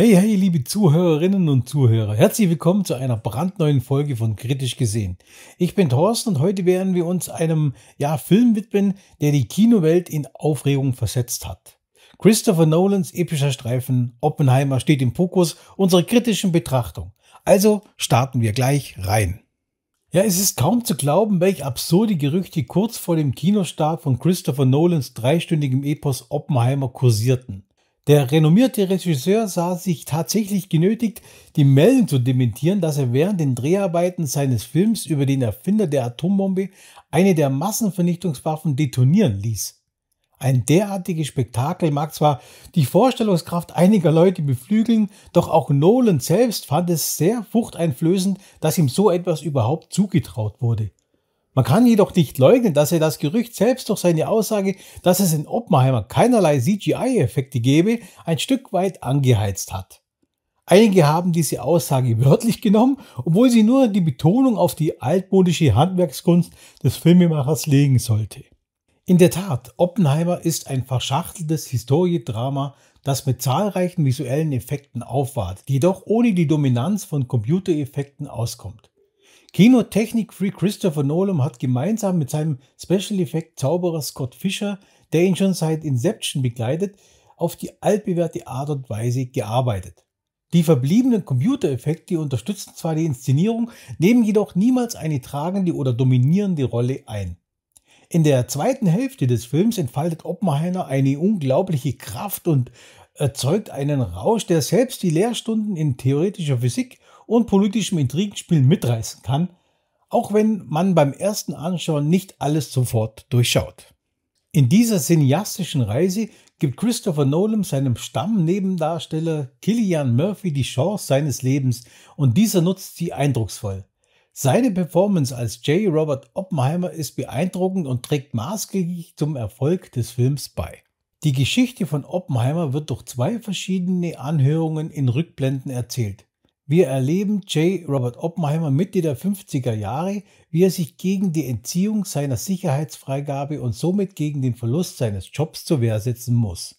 Hey, hey, liebe Zuhörerinnen und Zuhörer, herzlich willkommen zu einer brandneuen Folge von Kritisch gesehen. Ich bin Thorsten und heute werden wir uns einem ja, Film widmen, der die Kinowelt in Aufregung versetzt hat. Christopher Nolans epischer Streifen Oppenheimer steht im Fokus unserer kritischen Betrachtung. Also starten wir gleich rein. Ja, es ist kaum zu glauben, welch absurde Gerüchte kurz vor dem Kinostart von Christopher Nolans dreistündigem Epos Oppenheimer kursierten. Der renommierte Regisseur sah sich tatsächlich genötigt, die Meldung zu dementieren, dass er während den Dreharbeiten seines Films über den Erfinder der Atombombe eine der Massenvernichtungswaffen detonieren ließ. Ein derartiges Spektakel mag zwar die Vorstellungskraft einiger Leute beflügeln, doch auch Nolan selbst fand es sehr furchteinflößend, dass ihm so etwas überhaupt zugetraut wurde. Man kann jedoch nicht leugnen, dass er das Gerücht selbst durch seine Aussage, dass es in Oppenheimer keinerlei CGI-Effekte gebe, ein Stück weit angeheizt hat. Einige haben diese Aussage wörtlich genommen, obwohl sie nur die Betonung auf die altmodische Handwerkskunst des Filmemachers legen sollte. In der Tat, Oppenheimer ist ein verschachteltes Historiedrama, das mit zahlreichen visuellen Effekten aufwartet, jedoch ohne die Dominanz von Computereffekten auskommt kinotechnik free Christopher Nolan hat gemeinsam mit seinem Special Effect-Zauberer Scott Fischer, der ihn schon seit Inception begleitet, auf die altbewährte Art und Weise gearbeitet. Die verbliebenen Computereffekte unterstützen zwar die Inszenierung, nehmen jedoch niemals eine tragende oder dominierende Rolle ein. In der zweiten Hälfte des Films entfaltet Oppenheimer eine unglaubliche Kraft und erzeugt einen Rausch, der selbst die Lehrstunden in theoretischer Physik und politischem Intrigenspiel mitreißen kann, auch wenn man beim ersten Anschauen nicht alles sofort durchschaut. In dieser cineastischen Reise gibt Christopher Nolan seinem Stammnebendarsteller Killian Murphy die Chance seines Lebens und dieser nutzt sie eindrucksvoll. Seine Performance als J. Robert Oppenheimer ist beeindruckend und trägt maßgeblich zum Erfolg des Films bei. Die Geschichte von Oppenheimer wird durch zwei verschiedene Anhörungen in Rückblenden erzählt. Wir erleben J. Robert Oppenheimer Mitte der 50er Jahre, wie er sich gegen die Entziehung seiner Sicherheitsfreigabe und somit gegen den Verlust seines Jobs zur Wehr setzen muss.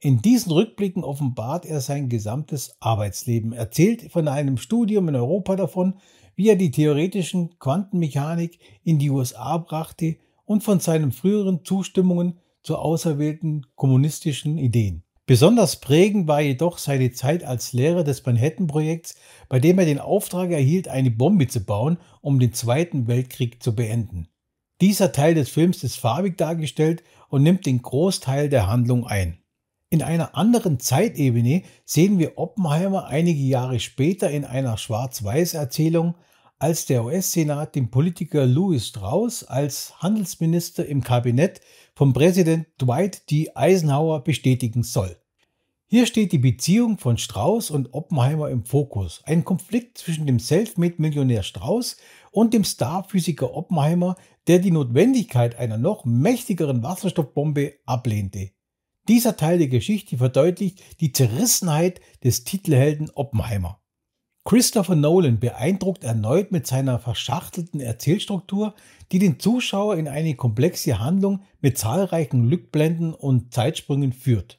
In diesen Rückblicken offenbart er sein gesamtes Arbeitsleben, erzählt von einem Studium in Europa davon, wie er die theoretischen Quantenmechanik in die USA brachte und von seinen früheren Zustimmungen zu auserwählten kommunistischen Ideen. Besonders prägend war jedoch seine Zeit als Lehrer des Manhattan-Projekts, bei dem er den Auftrag erhielt, eine Bombe zu bauen, um den Zweiten Weltkrieg zu beenden. Dieser Teil des Films ist farbig dargestellt und nimmt den Großteil der Handlung ein. In einer anderen Zeitebene sehen wir Oppenheimer einige Jahre später in einer Schwarz-Weiß-Erzählung als der US-Senat den Politiker Louis Strauss als Handelsminister im Kabinett vom Präsident Dwight D. Eisenhower bestätigen soll. Hier steht die Beziehung von Strauss und Oppenheimer im Fokus. Ein Konflikt zwischen dem Selfmade-Millionär Strauss und dem Starphysiker Oppenheimer, der die Notwendigkeit einer noch mächtigeren Wasserstoffbombe ablehnte. Dieser Teil der Geschichte verdeutlicht die Zerrissenheit des Titelhelden Oppenheimer. Christopher Nolan beeindruckt erneut mit seiner verschachtelten Erzählstruktur, die den Zuschauer in eine komplexe Handlung mit zahlreichen Lückblenden und Zeitsprüngen führt.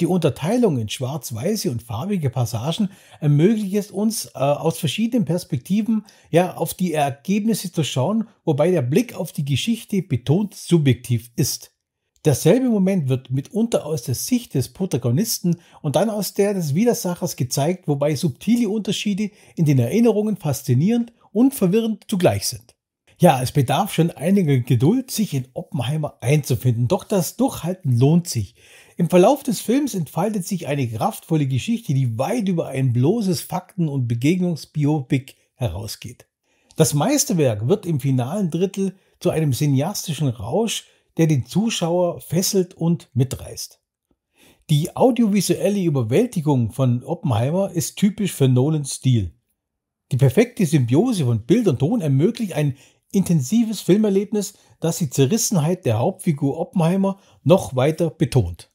Die Unterteilung in schwarz-weiße und farbige Passagen ermöglicht es uns, äh, aus verschiedenen Perspektiven ja, auf die Ergebnisse zu schauen, wobei der Blick auf die Geschichte betont subjektiv ist. Derselbe Moment wird mitunter aus der Sicht des Protagonisten und dann aus der des Widersachers gezeigt, wobei subtile Unterschiede in den Erinnerungen faszinierend und verwirrend zugleich sind. Ja, es bedarf schon einiger Geduld, sich in Oppenheimer einzufinden, doch das Durchhalten lohnt sich. Im Verlauf des Films entfaltet sich eine kraftvolle Geschichte, die weit über ein bloßes Fakten- und Begegnungsbiopic herausgeht. Das Meisterwerk wird im finalen Drittel zu einem cineastischen Rausch, der den Zuschauer fesselt und mitreißt. Die audiovisuelle Überwältigung von Oppenheimer ist typisch für Nolans Stil. Die perfekte Symbiose von Bild und Ton ermöglicht ein intensives Filmerlebnis, das die Zerrissenheit der Hauptfigur Oppenheimer noch weiter betont.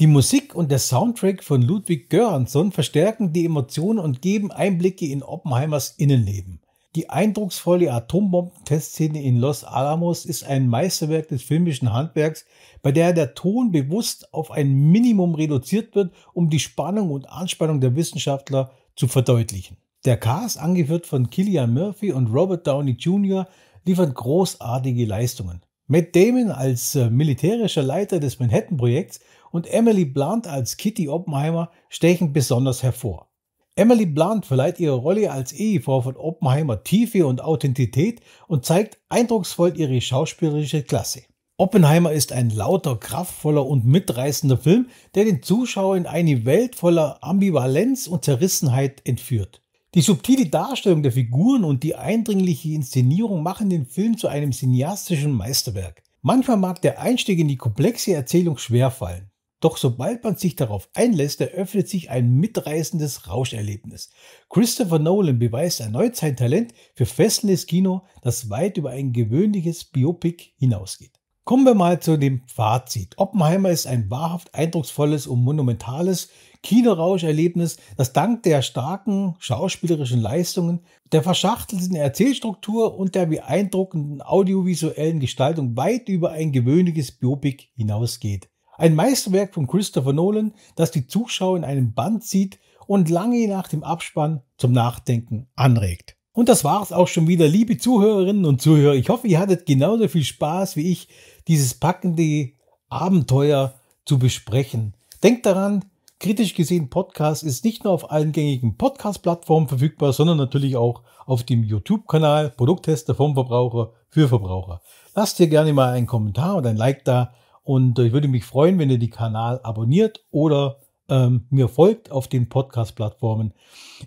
Die Musik und der Soundtrack von Ludwig Göransson verstärken die Emotionen und geben Einblicke in Oppenheimers Innenleben. Die eindrucksvolle Atombomben-Testszene in Los Alamos ist ein Meisterwerk des filmischen Handwerks, bei der der Ton bewusst auf ein Minimum reduziert wird, um die Spannung und Anspannung der Wissenschaftler zu verdeutlichen. Der Cast, angeführt von Killian Murphy und Robert Downey Jr., liefert großartige Leistungen. Matt Damon als äh, militärischer Leiter des Manhattan-Projekts und Emily Blunt als Kitty Oppenheimer stechen besonders hervor. Emily Blunt verleiht ihre Rolle als Ehefrau von Oppenheimer Tiefe und Authentität und zeigt eindrucksvoll ihre schauspielerische Klasse. Oppenheimer ist ein lauter, kraftvoller und mitreißender Film, der den Zuschauer in eine Welt voller Ambivalenz und Zerrissenheit entführt. Die subtile Darstellung der Figuren und die eindringliche Inszenierung machen den Film zu einem cineastischen Meisterwerk. Manchmal mag der Einstieg in die komplexe Erzählung schwerfallen. Doch sobald man sich darauf einlässt, eröffnet sich ein mitreißendes Rauscherlebnis. Christopher Nolan beweist erneut sein Talent für fesselndes Kino, das weit über ein gewöhnliches Biopic hinausgeht. Kommen wir mal zu dem Fazit. Oppenheimer ist ein wahrhaft eindrucksvolles und monumentales Kinorauscherlebnis, das dank der starken schauspielerischen Leistungen, der verschachtelten Erzählstruktur und der beeindruckenden audiovisuellen Gestaltung weit über ein gewöhnliches Biopic hinausgeht. Ein Meisterwerk von Christopher Nolan, das die Zuschauer in einem Band zieht und lange nach dem Abspann zum Nachdenken anregt. Und das war's auch schon wieder, liebe Zuhörerinnen und Zuhörer. Ich hoffe, ihr hattet genauso viel Spaß wie ich, dieses packende Abenteuer zu besprechen. Denkt daran, kritisch gesehen Podcast ist nicht nur auf allen gängigen Podcast-Plattformen verfügbar, sondern natürlich auch auf dem YouTube-Kanal Produkttester vom Verbraucher für Verbraucher. Lasst hier gerne mal einen Kommentar und ein Like da. Und äh, ich würde mich freuen, wenn ihr den Kanal abonniert oder ähm, mir folgt auf den Podcast-Plattformen.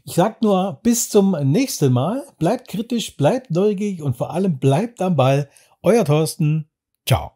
Ich sage nur, bis zum nächsten Mal. Bleibt kritisch, bleibt neugierig und vor allem bleibt am Ball. Euer Thorsten. Ciao.